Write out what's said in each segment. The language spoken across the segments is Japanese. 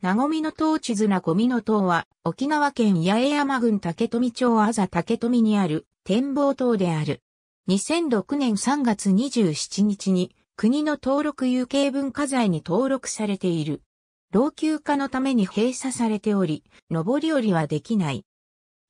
なごみの塔地図なごみの塔は、沖縄県八重山郡竹富町あざ竹富にある展望塔である。2006年3月27日に国の登録有形文化財に登録されている。老朽化のために閉鎖されており、上り降りはできない。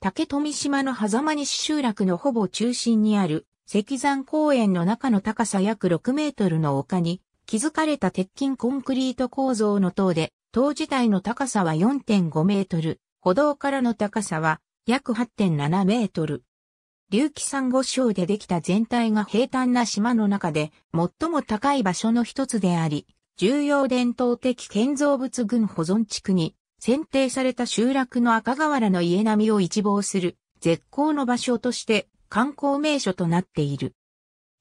竹富島の狭間西集落のほぼ中心にある石山公園の中の高さ約6メートルの丘に、築かれた鉄筋コンクリート構造の塔で、塔自体の高さは4.5メートル、歩道からの高さは約8.7メートル。隆気山。五礁でできた全体が平坦な島の中で最も高い場所の一つであり、重要伝統的建造物群保存地区に選定された集落の赤瓦の家並みを一望する絶好の場所として観光名所となっている。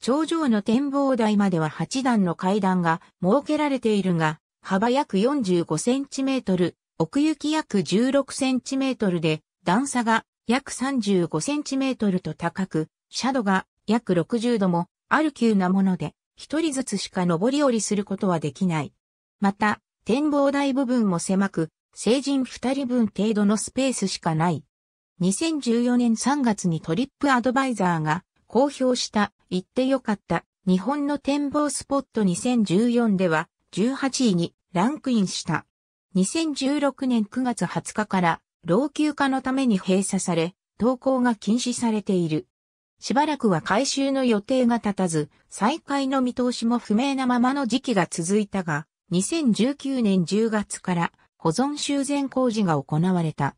頂上の展望台までは8段の階段が設けられているが、幅約45センチメートル、奥行き約16センチメートルで、段差が約35センチメートルと高く、斜度が約60度もある急なもので、一人ずつしか上り下りすることはできない。また、展望台部分も狭く、成人二人分程度のスペースしかない。2014年3月にトリップアドバイザーが公表した行ってよかった日本の展望スポット2014では18位にランクインした。2016年9月20日から老朽化のために閉鎖され、投稿が禁止されている。しばらくは改修の予定が立たず、再開の見通しも不明なままの時期が続いたが、2019年10月から保存修繕工事が行われた。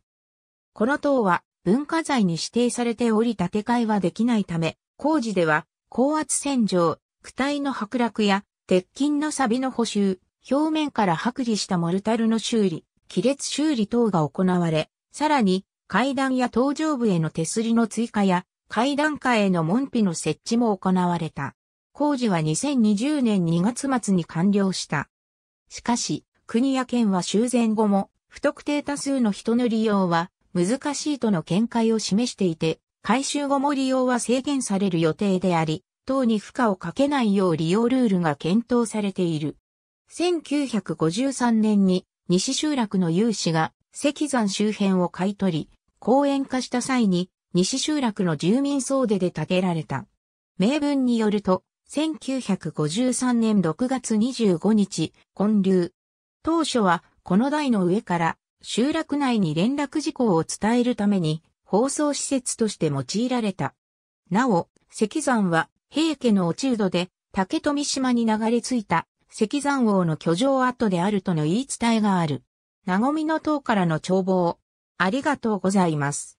この塔は文化財に指定されており建て替えはできないため、工事では高圧洗浄、躯体の剥落や鉄筋の錆の補修、表面から剥離したモルタルの修理、亀裂修理等が行われ、さらに階段や登場部への手すりの追加や階段下への門扉の設置も行われた。工事は2020年2月末に完了した。しかし、国や県は修繕後も、不特定多数の人の利用は難しいとの見解を示していて、改修後も利用は制限される予定であり、等に負荷をかけないよう利用ルールが検討されている。1953年に西集落の有志が石山周辺を買い取り、公園化した際に西集落の住民総出で建てられた。名文によると、1953年6月25日、建立。当初はこの台の上から集落内に連絡事項を伝えるために放送施設として用いられた。なお、石山は平家の落ち度で竹富島に流れ着いた石山王の居城跡であるとの言い伝えがある。なごみの塔からの眺望。ありがとうございます。